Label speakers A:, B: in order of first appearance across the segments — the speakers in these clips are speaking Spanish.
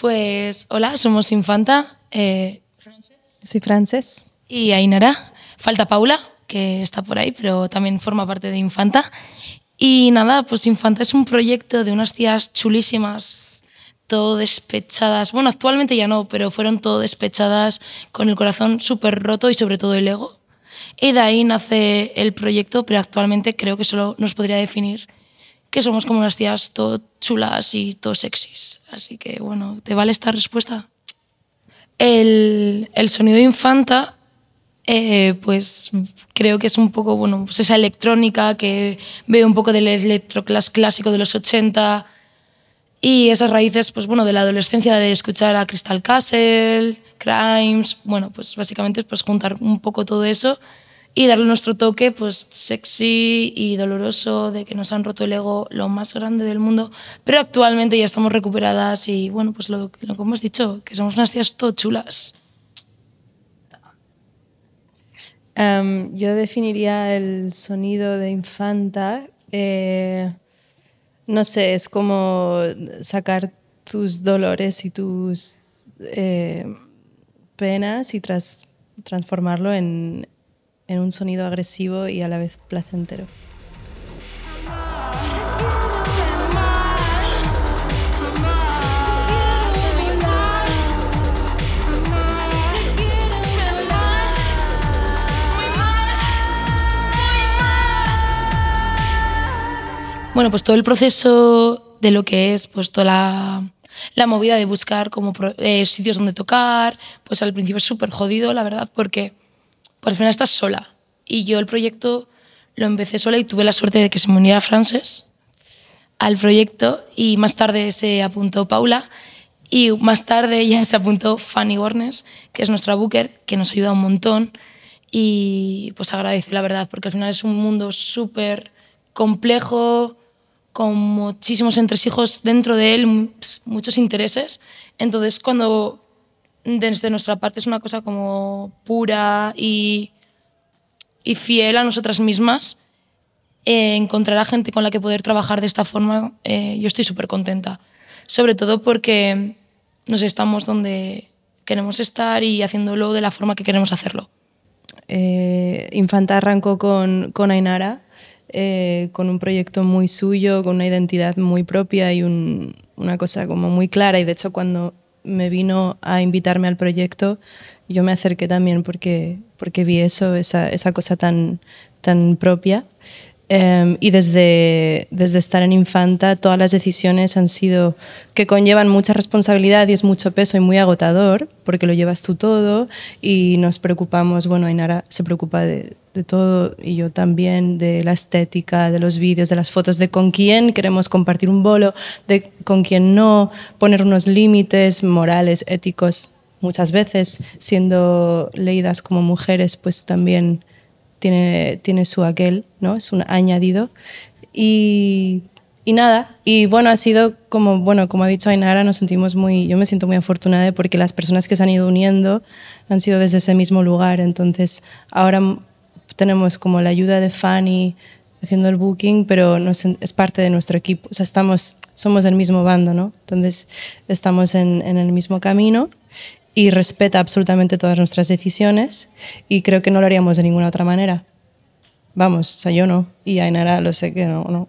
A: Pues hola, somos Infanta. Eh, Soy Frances. Y Ainara. Falta Paula, que está por ahí, pero también forma parte de Infanta. Y nada, pues Infanta es un proyecto de unas tías chulísimas, todo despechadas. Bueno, actualmente ya no, pero fueron todo despechadas, con el corazón súper roto y sobre todo el ego. Y de ahí nace el proyecto, pero actualmente creo que solo nos podría definir que somos como unas tías todo chulas y todo sexys. Así que, bueno, ¿te vale esta respuesta? El, sonido Infanta, eh, pues creo que es un poco, bueno, pues esa electrónica que ve un poco del electroclásico de los 80 y esas raíces, pues bueno, de la adolescencia de escuchar a Crystal Castle, Crimes, bueno, pues básicamente pues juntar un poco todo eso y darle nuestro toque pues sexy y doloroso de que nos han roto el ego lo más grande del mundo pero actualmente ya estamos recuperadas y bueno pues lo, que hemos dicho que somos unas tías todo chulas
B: em, yo definiría el sonido de Infanta eh, no sé es como sacar tus dolores y tus eh, penas y transformarlo en, en un sonido agresivo y a la vez placentero.
A: Bueno, pues todo el proceso de lo que es pues toda la, la movida de buscar como eh, sitios donde tocar, pues al principio es súper jodido, la verdad, porque pues al final estás sola. Y yo el proyecto lo empecé sola y tuve la suerte de que se me uniera Frances al proyecto y más tarde se apuntó Paula y más tarde ya se apuntó Fanny Gornes, que es nuestra booker, que nos ayuda un montón y pues agradece la verdad, porque al final es un mundo súper complejo, con muchísimos entresijos dentro de él, pues, muchos intereses. Entonces cuando desde nuestra parte es una cosa como pura y, y fiel a nosotras mismas. Eh, encontrar a gente con la que poder trabajar de esta forma, eh, yo estoy súper contenta. Sobre todo porque nos estamos donde queremos estar y haciéndolo de la forma que queremos hacerlo.
B: Eh, Infanta arrancó con, con Ainara, con un proyecto muy suyo, con una identidad muy propia y una cosa como muy clara. Y de hecho cuando me vino a invitarme al proyecto, yo me acerqué también porque, porque vi eso, esa, esa cosa tan, tan propia. Em, y desde, desde estar en Infanta todas las decisiones han sido que conllevan mucha responsabilidad y es mucho peso y muy agotador porque lo llevas tú todo y nos preocupamos, bueno, Ainara se preocupa de, de todo y yo también, de la estética, de los vídeos, de las fotos, de con quién queremos compartir un bolo, de con quién no, poner unos límites morales, éticos, muchas veces siendo leídas como mujeres, pues también tiene, tiene su aquel, ¿no? Es un añadido. Y, y, nada, y bueno, ha sido como, bueno, como ha dicho Ainara, nos sentimos muy, yo me siento muy afortunada porque las personas que se han ido uniendo han sido desde ese mismo lugar, entonces ahora tenemos como la ayuda de Fanny haciendo el booking, pero es parte de nuestro equipo, o sea, estamos, somos del mismo bando, ¿no? Entonces estamos en, en el mismo camino y respeta absolutamente todas nuestras decisiones y creo que no lo haríamos de ninguna otra manera. Vamos, o sea, yo no y Ainara lo sé que no.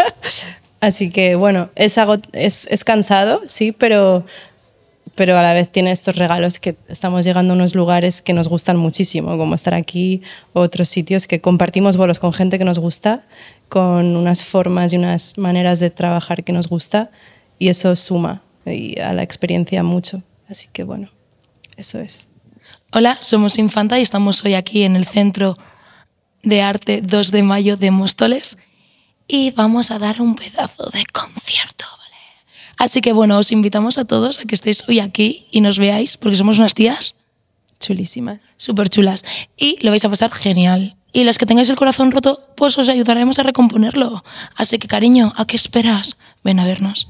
B: Así que bueno, es, algo, es, cansado, sí, pero, pero a la vez tiene estos regalos que estamos llegando a unos lugares que nos gustan muchísimo, como estar aquí, otros sitios que compartimos bolos con gente que nos gusta, con unas formas y unas maneras de trabajar que nos gusta y eso suma a la experiencia mucho. Así que bueno, eso es. Hola, somos Infanta
A: y estamos hoy aquí en el Centro de Arte 2 de Mayo de Móstoles y vamos a dar un pedazo de concierto, ¿vale? Así que bueno, os invitamos a todos a que estéis hoy aquí y nos veáis porque somos unas tías chulísimas, súper chulas y lo vais a pasar genial. Y las que tengáis el corazón roto, pues os ayudaremos a recomponerlo. Así que cariño, ¿a qué esperas? Ven a vernos.